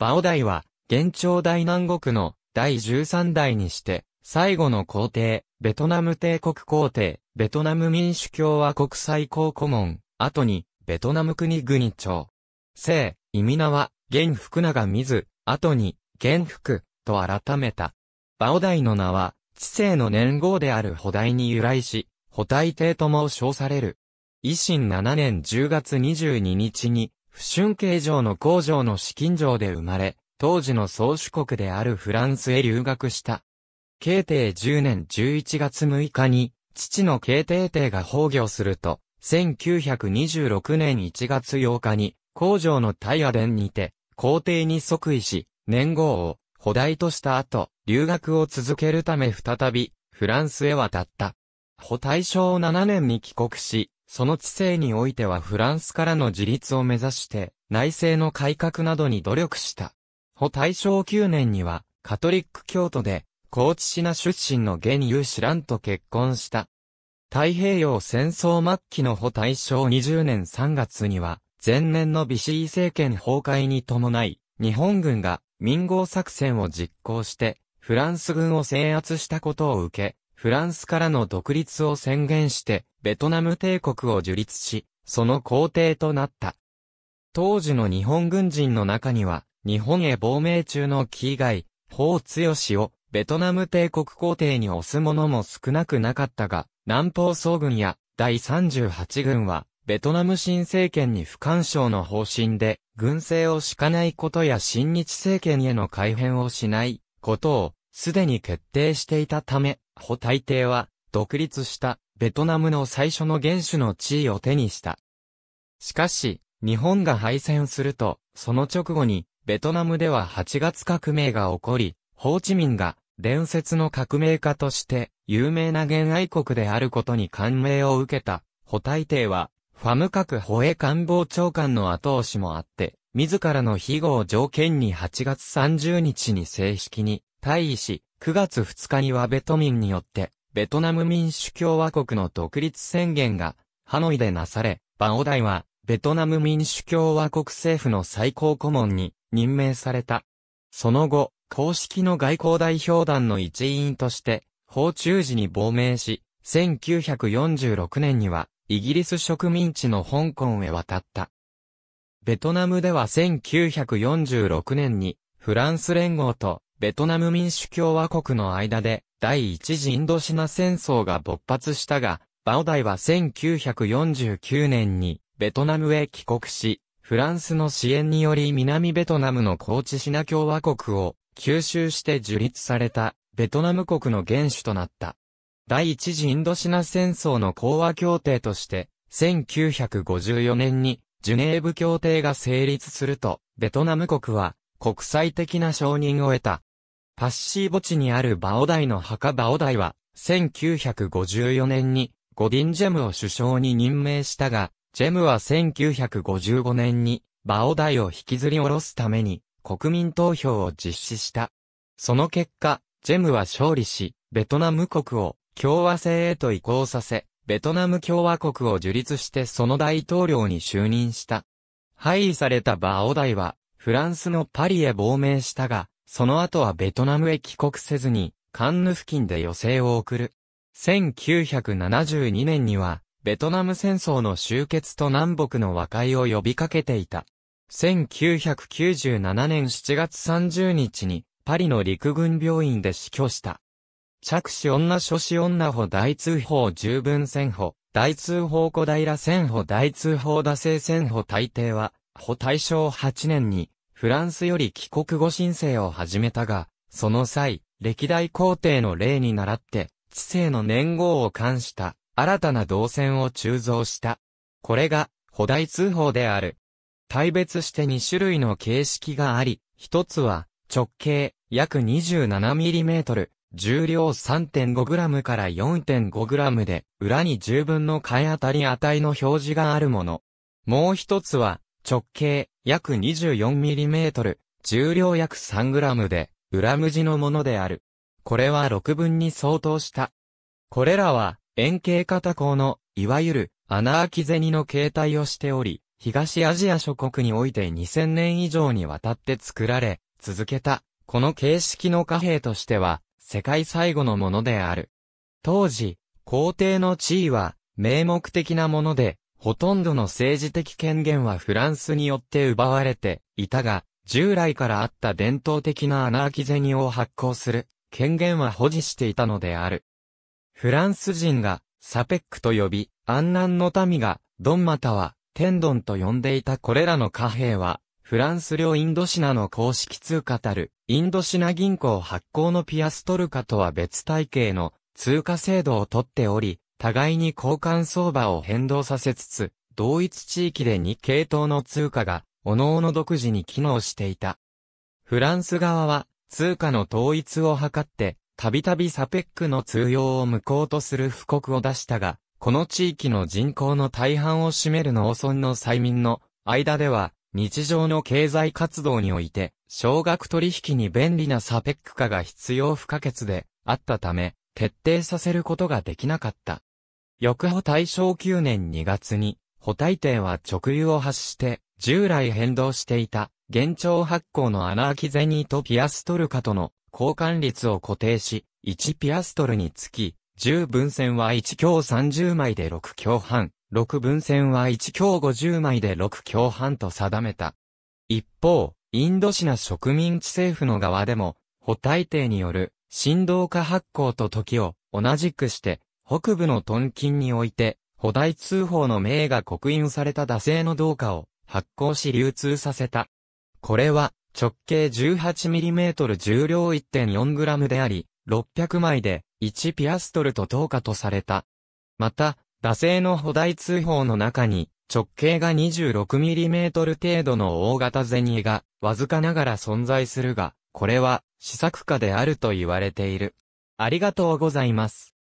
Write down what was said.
オダイは、現朝大南国の第13代にして、最後の皇帝、ベトナム帝国皇帝、ベトナム民主共和国最高顧問、後に、ベトナム国国長。姓、意味名は、現福永水、後に、現福、と改めた。オダイの名は、知性の年号である補代に由来し、補代帝とも称される。維新7年10月22日に、不春形状の工場の資金城で生まれ、当時の宗主国であるフランスへ留学した。慶帝10年11月6日に、父の慶帝帝が崩御すると、1926年1月8日に、工場の大ア殿にて、皇帝に即位し、年号を、補大とした後、留学を続けるため再び、フランスへ渡った。補大正7年に帰国し、その知性においてはフランスからの自立を目指して、内政の改革などに努力した。保大正9年には、カトリック教徒で、高知市名出身の現有志蘭と結婚した。太平洋戦争末期の保大正20年3月には、前年のビシー政権崩壊に伴い、日本軍が民豪作戦を実行して、フランス軍を制圧したことを受け、フランスからの独立を宣言して、ベトナム帝国を樹立し、その皇帝となった。当時の日本軍人の中には、日本へ亡命中のキーガイ、ホーを、ベトナム帝国皇帝に押す者も少なくなかったが、南方総軍や第38軍は、ベトナム新政権に不干渉の方針で、軍政を敷かないことや新日政権への改変をしないことをすでに決定していたため、ホ大帝は、独立したベトナムの最初の元首の地位を手にした。しかし、日本が敗戦すると、その直後に、ベトナムでは8月革命が起こり、ホーチミンが伝説の革命家として有名な現愛国であることに感銘を受けた、ホ大帝は、ファムカクホエ官房長官の後押しもあって、自らの庇護を条件に8月30日に正式に位し、9月2日にはベト民によって、ベトナム民主共和国の独立宣言が、ハノイでなされ、バオダイは、ベトナム民主共和国政府の最高顧問に任命された。その後、公式の外交代表団の一員として、法中時に亡命し、1946年には、イギリス植民地の香港へ渡った。ベトナムでは1946年に、フランス連合とベトナム民主共和国の間で、第一次インドシナ戦争が勃発したが、バオダイは1949年にベトナムへ帰国し、フランスの支援により南ベトナムの高知シナ共和国を吸収して樹立されたベトナム国の元首となった。第一次インドシナ戦争の講和協定として、1954年にジュネーブ協定が成立すると、ベトナム国は国際的な承認を得た。パッシー墓地にあるバオダイの墓バオダイは、1954年に、ゴディンジェムを首相に任命したが、ジェムは1955年に、バオダイを引きずり下ろすために、国民投票を実施した。その結果、ジェムは勝利し、ベトナム国を共和制へと移行させ、ベトナム共和国を樹立してその大統領に就任した。廃位されたバオダイは、フランスのパリへ亡命したが、その後はベトナムへ帰国せずに、カンヌ付近で余生を送る。1972年には、ベトナム戦争の終結と南北の和解を呼びかけていた。1997年7月30日に、パリの陸軍病院で死去した。着手女諸子女保大通報十分戦保大通報小平戦保大通報打製戦保。大抵は、保大正8年に、フランスより帰国後申請を始めたが、その際、歴代皇帝の例に倣って、知性の年号を冠した新たな動線を鋳造した。これが、古代通報である。大別して2種類の形式があり、一つは、直径約 27mm、重量 3.5g から 4.5g で、裏に十分のい当たり値の表示があるもの。もう一つは、直径約 24mm、重量約 3g で、裏無地のものである。これは6分に相当した。これらは、円形型鋼の、いわゆる、穴あき銭の形態をしており、東アジア諸国において2000年以上にわたって作られ、続けた、この形式の貨幣としては、世界最後のものである。当時、皇帝の地位は、名目的なもので、ほとんどの政治的権限はフランスによって奪われていたが、従来からあった伝統的な穴あき銭を発行する権限は保持していたのである。フランス人がサペックと呼び、安南の民がドンまたはテンドンと呼んでいたこれらの貨幣は、フランス領インドシナの公式通貨たる、インドシナ銀行発行のピアストルカとは別体系の通貨制度をとっており、互いに交換相場を変動させつつ、同一地域で2系統の通貨が、各の独自に機能していた。フランス側は、通貨の統一を図って、たびたびサペックの通用を無効とする布告を出したが、この地域の人口の大半を占める農村の催眠の間では、日常の経済活動において、少額取引に便利なサペック化が必要不可欠であったため、徹底させることができなかった。翌後大正9年2月に、保体帝は直流を発して、従来変動していた、現状発行の穴あき銭とピアストルカとの交換率を固定し、1ピアストルにつき、10分線は1強30枚で6強半、6分線は1強50枚で6強半と定めた。一方、インドシナ植民地政府の側でも、補体帝による、振動化発行と時を同じくして、北部のトンキンにおいて、古代通報の名が刻印された惰性の銅貨を発行し流通させた。これは直径 18mm 重量 1.4g であり、600枚で1ピアストルと銅貨とされた。また、惰性の古代通報の中に直径が 26mm 程度の大型ゼニーがわずかながら存在するが、これは試作家であると言われている。ありがとうございます。